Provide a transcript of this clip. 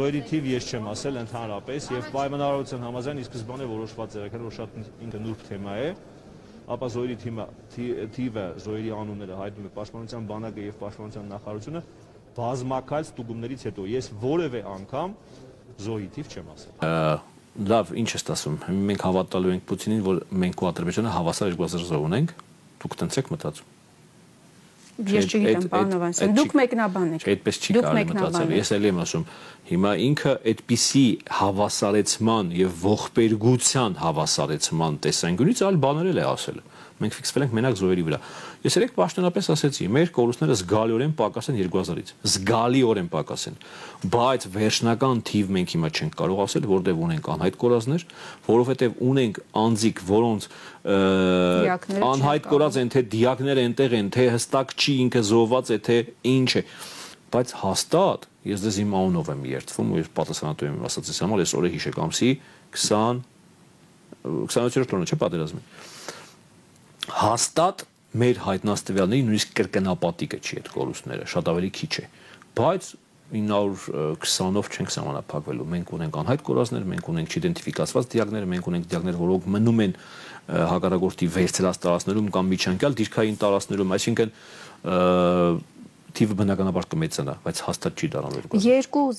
զոհերի թիվ ես չեմ ասել ընդհանրապես եւ պայմանավորության համաձայն ի սկզբանե որոշված էր, քան որ շատ ինքը նուրբ թեմա է, ապա զոհերի թիմը թիվը զոհերի անունները հայտնում է Պաշտպանության բանակը եւ Պաշտպանության նախարարությունը բազմակայլ ստուգումներից հետո ես որևէ անգամ զոհի թիվ չեմ ասել։ Լավ, ինչ ես ասում։ Մենք հավատալու ենք Պուտինին, որ մենք ու Ադրբեջանը հավասար 2000 զոհ ունենք։ Դուք տենցեք մտածում։ Ես չգիտեմ, պարոն Ավանսյան, դուք մեկնաբան եք։ Չէ, այդպես չի կարելի մտածել։ Ես էլ եմ ասում, հիմա ինքը այդպիսի հավասարեցման եւ ողբերգության հավասարեցման տեսանկյունից այլ բաներ էլ է ասել։ Մենք ֆիքսվել ենք մենակ զոհերի վրա։ Ես երեք պաշտոնապես ասեցի, մեր կորուստները զգալիորեն պակաս են 2000-ից։ Զգալիորեն պակաս են։ Բայց վերջնական թիվ մենք հիմա չենք կարող ասել, որտեղ ունենք անհայտ կորազներ, որովհետև ունենք անձիկ, որոնց անհայտ կորած են, թե դիակները ենտեղ են, թե հստակ չի ինքը զոհված է, թե ինչ է, բայց հաստատ ես դեզ իմ անունով եմ երդվում ու ես պատասխանատու եմ ասած ես համար ես օրը հիշեք ամսի 20 27-րդ օրն է, չէ՞ պատերազմի։ Հաստատ մեր հայտնաստվյալների նույնիսկ կրկնապատիկը չի այդ կորուստները, շատ ավելի քիչ է։ Բայց 920-ով չենք համանապակվելու։ Մենք ունենք անհայտ կորազներ, մենք ունենք չիդենտիֆիկացված դիագներ, մենք ունենք դիագներ, որոնք մնում են հակարագործի վերցրած տարածներում կամ միջանկյալ դիրքային տարածներում, այսինքն թիվը բնականաբար կմեծանա, բայց հաստատ չի դառնալու 2000։ Երկու